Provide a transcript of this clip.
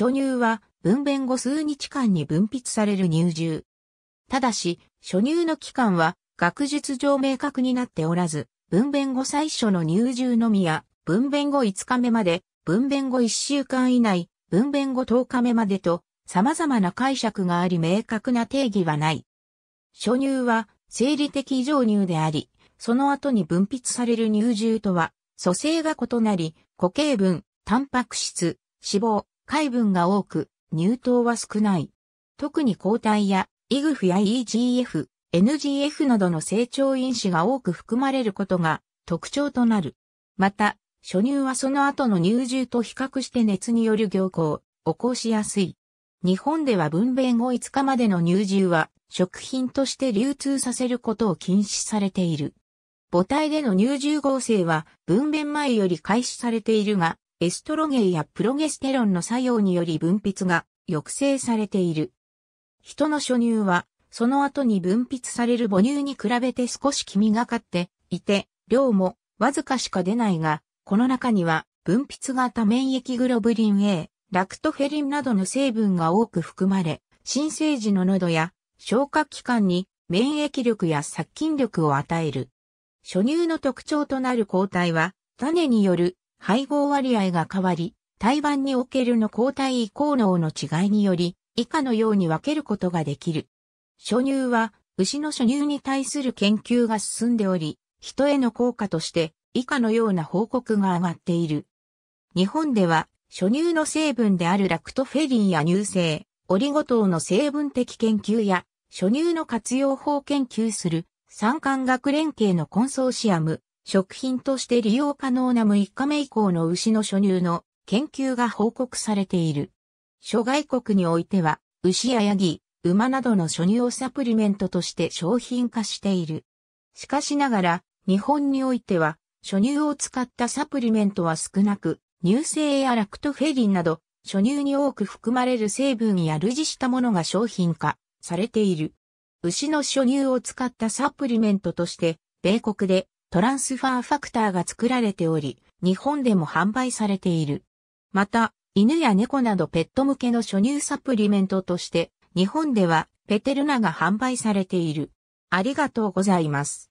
初乳は分娩後数日間に分泌される乳汁。ただし、初乳の期間は学術上明確になっておらず、分娩後最初の乳汁のみや、分娩後5日目まで、分娩後1週間以内、分娩後10日目までと、様々な解釈があり明確な定義はない。初乳は生理的異常乳であり、その後に分泌される乳汁とは、組成が異なり、固形分、タンパク質、脂肪、海分が多く、乳糖は少ない。特に抗体や、イグフや EGF、NGF などの成長因子が多く含まれることが特徴となる。また、初乳はその後の乳汁と比較して熱による凝固を起こしやすい。日本では分娩後5日までの乳汁は食品として流通させることを禁止されている。母体での乳汁合成は分娩前より開始されているが、エストロゲンやプロゲステロンの作用により分泌が抑制されている。人の初乳は、その後に分泌される母乳に比べて少し黄みがかっていて、量もわずかしか出ないが、この中には分泌型免疫グロブリン A、ラクトフェリンなどの成分が多く含まれ、新生児の喉や消化器官に免疫力や殺菌力を与える。初乳の特徴となる抗体は、種による配合割合が変わり、胎盤におけるの抗体移行能の違いにより、以下のように分けることができる。初乳は、牛の初乳に対する研究が進んでおり、人への効果として、以下のような報告が上がっている。日本では、初乳の成分であるラクトフェリンや乳製、オリゴ糖の成分的研究や、初乳の活用法研究する、産官学連携のコンソーシアム、食品として利用可能な6日目以降の牛の初乳の研究が報告されている。諸外国においては、牛やヤギ、馬などの初乳をサプリメントとして商品化している。しかしながら、日本においては、初乳を使ったサプリメントは少なく、乳製やラクトフェリンなど、初乳に多く含まれる成分や類似したものが商品化されている。牛の初乳を使ったサプリメントとして、米国でトランスファーファクターが作られており、日本でも販売されている。また、犬や猫などペット向けの初乳サプリメントとして、日本ではペテルナが販売されている。ありがとうございます。